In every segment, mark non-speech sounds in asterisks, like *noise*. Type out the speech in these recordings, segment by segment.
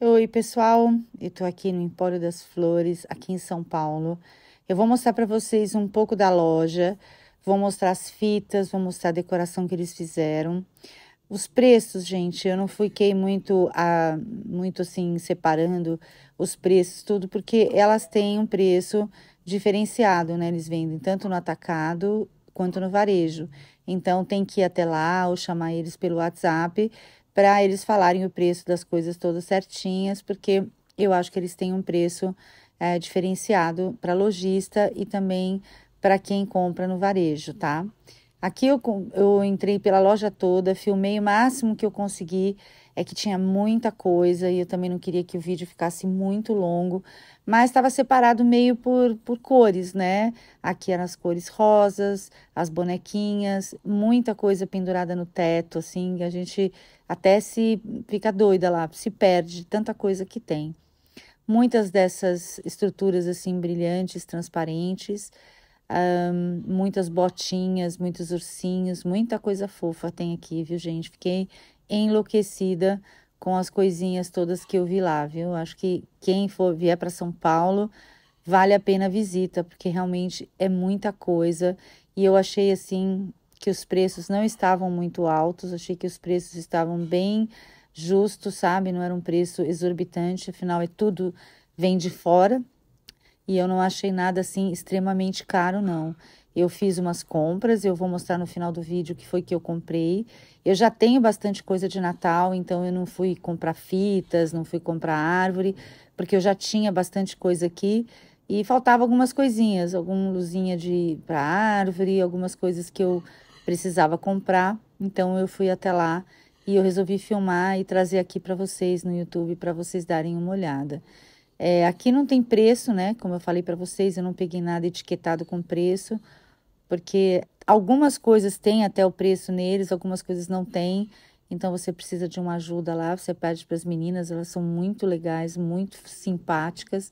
Oi, pessoal. Eu tô aqui no Empório das Flores, aqui em São Paulo. Eu vou mostrar para vocês um pouco da loja, vou mostrar as fitas, vou mostrar a decoração que eles fizeram. Os preços, gente, eu não fiquei muito a muito assim separando os preços tudo, porque elas têm um preço diferenciado, né? Eles vendem tanto no atacado quanto no varejo. Então tem que ir até lá ou chamar eles pelo WhatsApp para eles falarem o preço das coisas todas certinhas, porque eu acho que eles têm um preço é, diferenciado para lojista e também para quem compra no varejo, tá? Aqui eu, eu entrei pela loja toda, filmei o máximo que eu consegui, é que tinha muita coisa e eu também não queria que o vídeo ficasse muito longo, mas estava separado meio por, por cores, né? Aqui eram as cores rosas, as bonequinhas, muita coisa pendurada no teto, assim, a gente até se fica doida lá, se perde tanta coisa que tem. Muitas dessas estruturas, assim, brilhantes, transparentes, um, muitas botinhas, muitos ursinhos, muita coisa fofa tem aqui, viu, gente? Fiquei enlouquecida com as coisinhas todas que eu vi lá, viu? Acho que quem for vier para São Paulo vale a pena a visita, porque realmente é muita coisa. E eu achei assim que os preços não estavam muito altos, achei que os preços estavam bem justos, sabe? Não era um preço exorbitante, afinal é tudo vem de fora e eu não achei nada assim extremamente caro, não. Eu fiz umas compras, eu vou mostrar no final do vídeo o que foi que eu comprei. Eu já tenho bastante coisa de Natal, então eu não fui comprar fitas, não fui comprar árvore, porque eu já tinha bastante coisa aqui e faltava algumas coisinhas, alguma luzinha de para árvore, algumas coisas que eu precisava comprar. Então eu fui até lá e eu resolvi filmar e trazer aqui para vocês no YouTube para vocês darem uma olhada. É, aqui não tem preço, né? Como eu falei para vocês, eu não peguei nada etiquetado com preço, porque algumas coisas têm até o preço neles, algumas coisas não têm. Então você precisa de uma ajuda lá, você pede para as meninas, elas são muito legais, muito simpáticas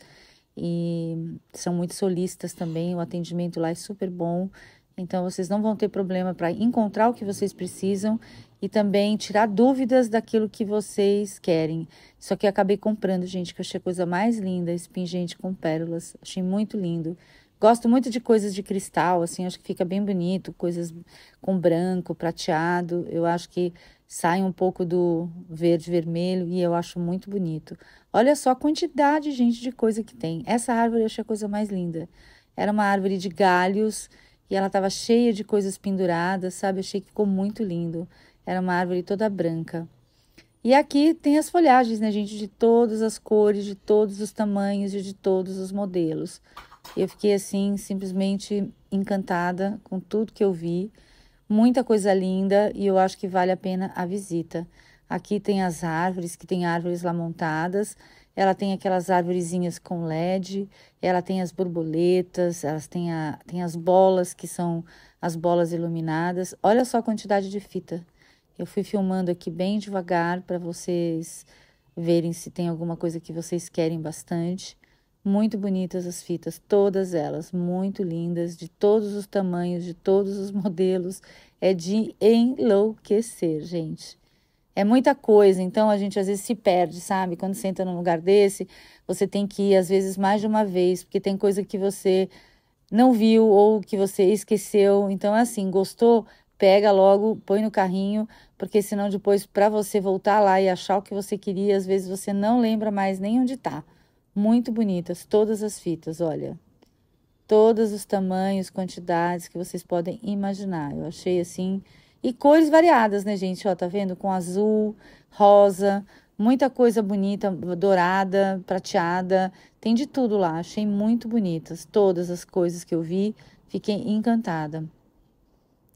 e são muito solistas também. O atendimento lá é super bom. Então vocês não vão ter problema para encontrar o que vocês precisam e também tirar dúvidas daquilo que vocês querem. Isso aqui eu acabei comprando, gente, que eu achei a coisa mais linda, esse pingente com pérolas. Achei muito lindo. Gosto muito de coisas de cristal, assim, acho que fica bem bonito, coisas com branco, prateado. Eu acho que sai um pouco do verde vermelho e eu acho muito bonito. Olha só a quantidade, gente, de coisa que tem. Essa árvore eu achei a coisa mais linda. Era uma árvore de galhos e ela estava cheia de coisas penduradas, sabe? achei que ficou muito lindo. Era uma árvore toda branca. E aqui tem as folhagens, né, gente? De todas as cores, de todos os tamanhos e de todos os modelos. Eu fiquei assim, simplesmente encantada com tudo que eu vi. Muita coisa linda e eu acho que vale a pena a visita. Aqui tem as árvores, que tem árvores lá montadas ela tem aquelas árvorezinhas com LED, ela tem as borboletas, elas têm a, tem as bolas que são as bolas iluminadas. Olha só a quantidade de fita. Eu fui filmando aqui bem devagar para vocês verem se tem alguma coisa que vocês querem bastante. Muito bonitas as fitas, todas elas, muito lindas, de todos os tamanhos, de todos os *laughs* modelos. É de enlouquecer, gente é muita coisa, então a gente às vezes se perde, sabe? Quando você entra num lugar desse, você tem que ir às vezes mais de uma vez, porque tem coisa que você não viu ou que você esqueceu. Então, é assim, gostou? Pega logo, põe no carrinho, porque senão depois para você voltar lá e achar o que você queria, às vezes você não lembra mais nem onde tá. Muito bonitas todas as fitas, olha. Todos os tamanhos, quantidades que vocês podem imaginar. Eu achei assim e cores variadas, né, gente? Ó, tá vendo? Com azul, rosa, muita coisa bonita, dourada, prateada. Tem de tudo lá. Achei muito bonitas todas as coisas que eu vi. Fiquei encantada.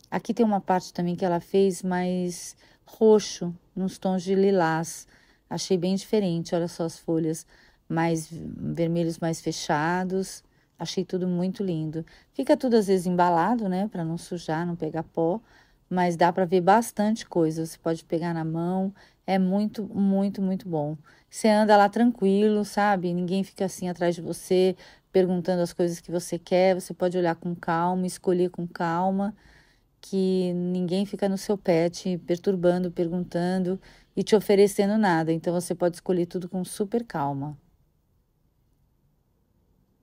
Aqui tem uma parte também que ela fez mais roxo, nos tons de lilás. Achei bem diferente. Olha só as folhas mais vermelhos mais fechados. Achei tudo muito lindo. Fica tudo às vezes embalado, né, para não sujar, não pegar pó mas dá para ver bastante coisa. Você pode pegar na mão, é muito, muito, muito bom. Você anda lá tranquilo, sabe? Ninguém fica assim atrás de você perguntando as coisas que você quer. Você pode olhar com calma, escolher com calma, que ninguém fica no seu pé te perturbando, perguntando e te oferecendo nada. Então você pode escolher tudo com super calma.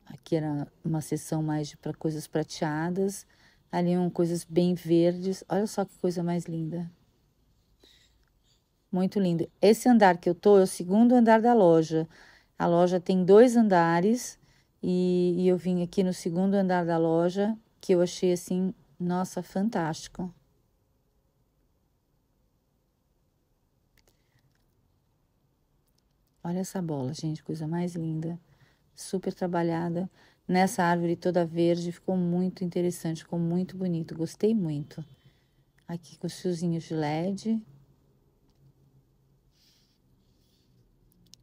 Aqui era uma sessão mais para coisas prateadas ali um, coisas bem verdes. Olha só que coisa mais linda. Muito lindo. Esse andar que eu tô é o segundo andar da loja. A loja tem dois andares e, e eu vim aqui no segundo andar da loja que eu achei assim, nossa, fantástico. Olha essa bola, gente, coisa mais linda. Super trabalhada nessa árvore toda verde. Ficou muito interessante, ficou muito bonito. Gostei muito. Aqui com os fiozinhos de LED.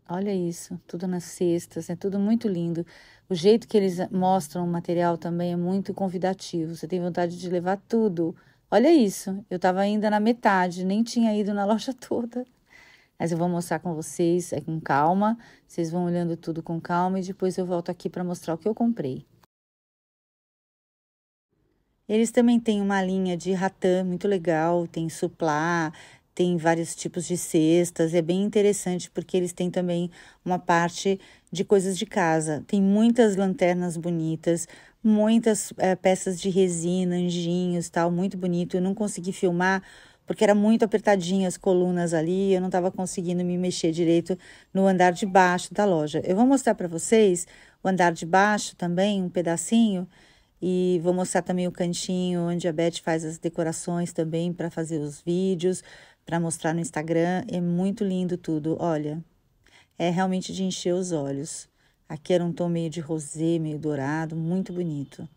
Olha isso, tudo nas cestas, é tudo muito lindo. O jeito que eles mostram o material também é muito convidativo. Você tem vontade de levar tudo. Olha isso, eu estava ainda na metade, nem tinha ido na loja *laughs* toda. Mas eu vou mostrar com vocês é, com calma. Vocês vão olhando tudo com calma e depois eu volto aqui para mostrar o que eu comprei. Eles também têm uma linha de ratã muito legal, tem suplá, tem vários tipos de cestas, é bem interessante porque eles têm também uma parte de coisas de casa. Tem muitas lanternas bonitas, muitas é, peças de resina, anjinhos, tal, muito bonito. Eu não consegui filmar porque era muito apertadinho as colunas ali, eu não estava conseguindo me mexer direito no andar de baixo da loja. Eu vou mostrar para vocês o andar de baixo também, um pedacinho, e vou mostrar também o cantinho onde a Beth faz as decorações também para fazer os vídeos, para mostrar no Instagram. É muito lindo tudo, olha. É realmente de encher os olhos. Aqui era um tom meio de rosê, meio dourado, muito bonito.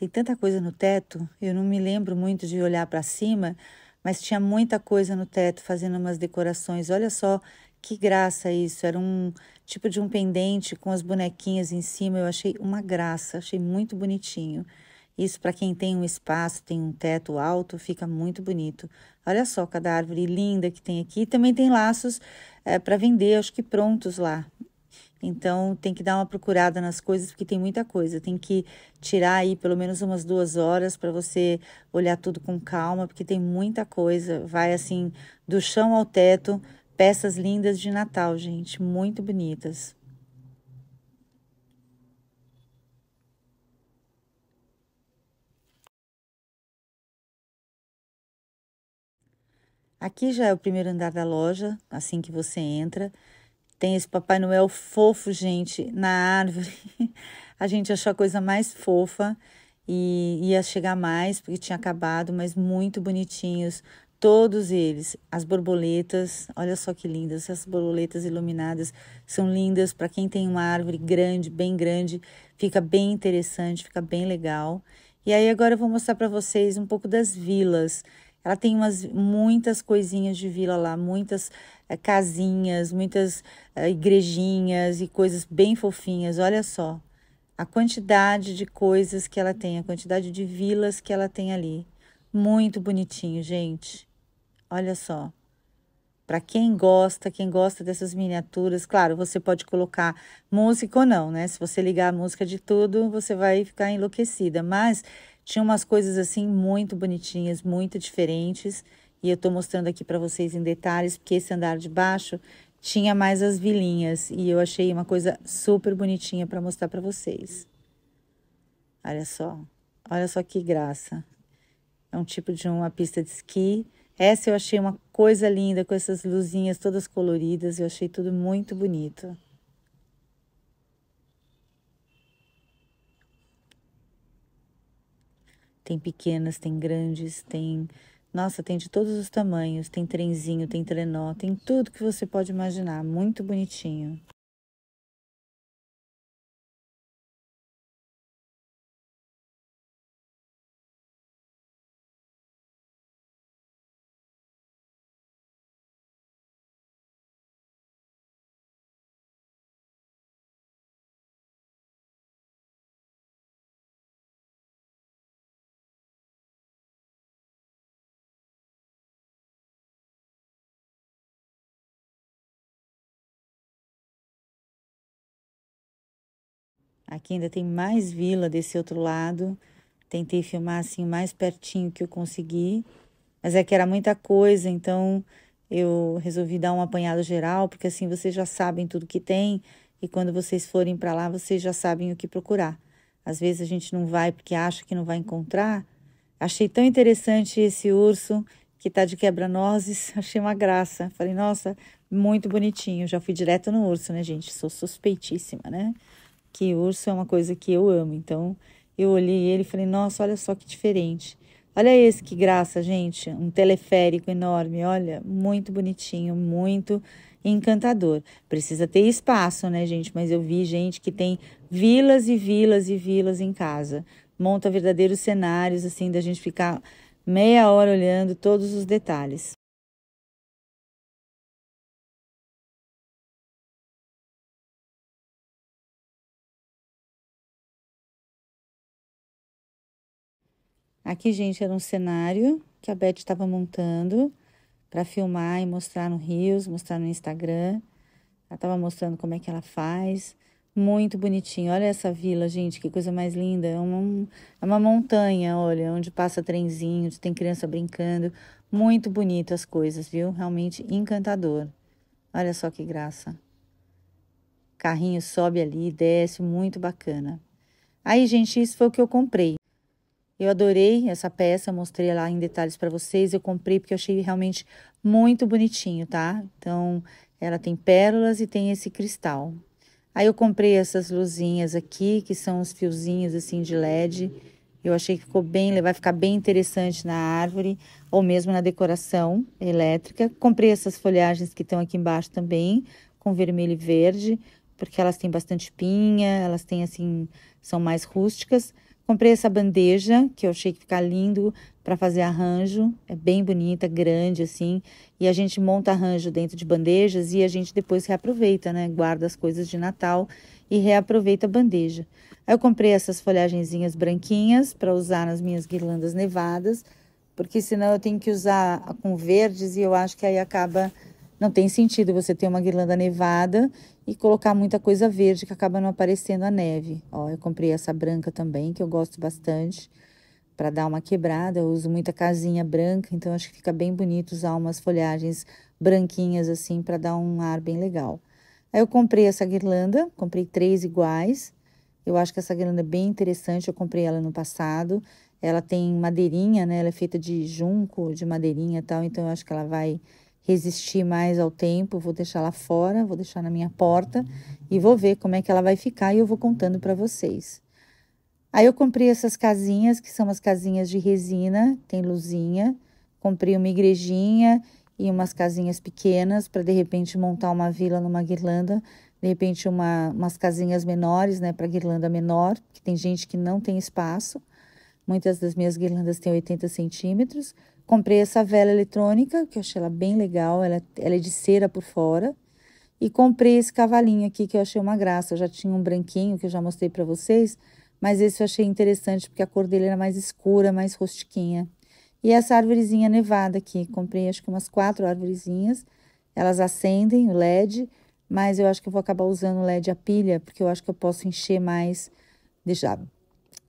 Tem tanta coisa no teto, eu não me lembro muito de olhar para cima, mas tinha muita coisa no teto fazendo umas decorações. Olha só que graça isso! Era um tipo de um pendente com as bonequinhas em cima. Eu achei uma graça, achei muito bonitinho. Isso para quem tem um espaço, tem um teto alto, fica muito bonito. Olha só cada árvore linda que tem aqui. Também tem laços é, eh, para vender, acho que prontos lá. Então tem que dar uma procurada nas coisas, porque tem muita coisa. Tem que tirar aí pelo menos umas duas horas para você olhar tudo com calma, porque tem muita coisa. Vai assim, do chão ao teto, peças lindas de Natal, gente, muito bonitas. Aqui já é o primeiro andar da loja, assim que você entra. Tem esse Papai Noel fofo, gente, na árvore. *laughs* a gente achou a coisa mais fofa e ia chegar mais porque tinha acabado, mas muito bonitinhos. Todos eles, as borboletas, olha só que lindas, essas borboletas iluminadas são lindas. Para quem tem uma árvore grande, bem grande, fica bem interessante, fica bem legal. E aí agora eu vou mostrar para vocês um pouco das vilas. Ela tem umas, muitas coisinhas de vila lá, muitas é, casinhas, muitas é, igrejinhas e coisas bem fofinhas. Olha só a quantidade de coisas que ela tem, a quantidade de vilas que ela tem ali. Muito bonitinho, gente. Olha só. Para quem gosta, quem gosta dessas miniaturas, claro, você pode colocar música ou não, né? Se você ligar a música de tudo, você vai ficar enlouquecida. Mas tinha umas coisas assim muito bonitinhas, muito diferentes, e eu estou mostrando aqui para vocês em detalhes, porque esse andar de baixo tinha mais as vilinhas e eu achei uma coisa super bonitinha para mostrar para vocês. Olha só, olha só que graça. É um tipo de uma pista de esqui. Essa eu achei uma coisa linda com essas luzinhas todas coloridas, eu achei tudo muito bonito. Tem pequenas, tem grandes, tem. Nossa, tem de todos os tamanhos. Tem trenzinho, tem trenó, tem tudo que você pode imaginar. Muito bonitinho. Aqui ainda tem mais vila desse outro lado. Tentei filmar assim mais pertinho que eu consegui, mas é que era muita coisa, então eu resolvi dar um apanhado geral, porque assim vocês já sabem tudo que tem e quando vocês forem para lá, vocês já sabem o que procurar. Às vezes a gente não vai porque acha que não vai encontrar. Achei tão interessante esse urso que está de quebra-nozes, *laughs* achei uma graça. Falei, nossa, muito bonitinho. Já fui direto no urso, né, gente? Sou suspeitíssima, né? que urso é uma coisa que eu amo. Então eu olhei ele e falei: nossa, olha só que diferente. Olha esse que graça, gente. Um teleférico enorme. Olha, muito bonitinho, muito encantador. Precisa ter espaço, né, gente? Mas eu vi gente que tem vilas e vilas e vilas em casa. Monta verdadeiros cenários, assim, da gente ficar meia hora olhando todos os detalhes. Aqui, gente, era um cenário que a Beth estava montando para filmar e mostrar no Rios, mostrar no Instagram. Ela estava mostrando como é que ela faz. Muito bonitinho. Olha essa vila, gente, que coisa mais linda. É uma, é uma montanha, olha, onde passa trenzinho, onde tem criança brincando. Muito bonito as coisas, viu? Realmente encantador. Olha só que graça. Carrinho sobe ali, desce, muito bacana. Aí, gente, isso foi o que eu comprei. Eu adorei essa peça, mostrei lá em detalhes para vocês. Eu comprei porque eu achei realmente muito bonitinho, tá? Então, ela tem pérolas e tem esse cristal. Aí eu comprei essas luzinhas aqui, que são os fiozinhos assim de LED. Eu achei que ficou bem, vai ficar bem interessante na árvore ou mesmo na decoração elétrica. Comprei essas folhagens que estão aqui embaixo também, com vermelho e verde, porque elas têm bastante pinha, elas têm assim, são mais rústicas. Comprei essa bandeja, que eu achei que ficar lindo para fazer arranjo. É bem bonita, grande assim, e a gente monta arranjo dentro de bandejas e a gente depois reaproveita, né? Guarda as coisas de Natal e reaproveita a bandeja. Aí eu comprei essas folhagenzinhas branquinhas para usar nas minhas guirlandas nevadas, porque senão eu tenho que usar com verdes e eu acho que aí acaba não tem sentido você ter uma guirlanda nevada e colocar muita coisa verde que acaba não aparecendo a neve. Ó, eu comprei essa branca também, que eu gosto bastante, para dar uma quebrada. Eu uso muita casinha branca, então acho que fica bem bonito usar umas folhagens branquinhas assim para dar um ar bem legal. Aí eu comprei essa guirlanda, comprei três iguais. Eu acho que essa guirlanda é bem interessante, eu comprei ela no passado. Ela tem madeirinha, né? Ela é feita de junco, de madeirinha e tal, então eu acho que ela vai resistir mais ao tempo, vou deixar lá fora, vou deixar na minha porta e vou ver como é que ela vai ficar e eu vou contando para vocês. Aí eu comprei essas casinhas, que são as casinhas de resina, tem luzinha. Comprei uma igrejinha e umas casinhas pequenas para de repente montar uma vila numa guirlanda, de repente uma, umas casinhas menores, né, para guirlanda menor, que tem gente que não tem espaço. Muitas das minhas guirlandas têm 80 centímetros, Comprei essa vela eletrônica, que eu achei ela bem legal, ela, ela é de cera por fora. E comprei esse cavalinho aqui, que eu achei uma graça. Eu já tinha um branquinho, que eu já mostrei para vocês, mas esse eu achei interessante, porque a cor dele era mais escura, mais rustiquinha. E essa árvorezinha nevada aqui, comprei acho que umas quatro árvorezinhas. Elas acendem o LED, mas eu acho que eu vou acabar usando o LED a pilha, porque eu acho que eu posso encher mais, deixar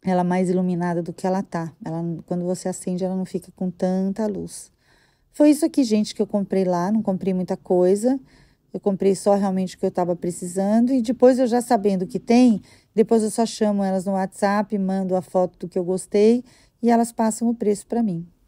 ela é mais iluminada do que ela tá. Ela, quando você acende, ela não fica com tanta luz. Foi isso aqui, gente, que eu comprei lá. Não comprei muita coisa. Eu comprei só realmente o que eu estava precisando. E depois, eu já sabendo o que tem, depois eu só chamo elas no WhatsApp, mando a foto do que eu gostei e elas passam o preço para mim.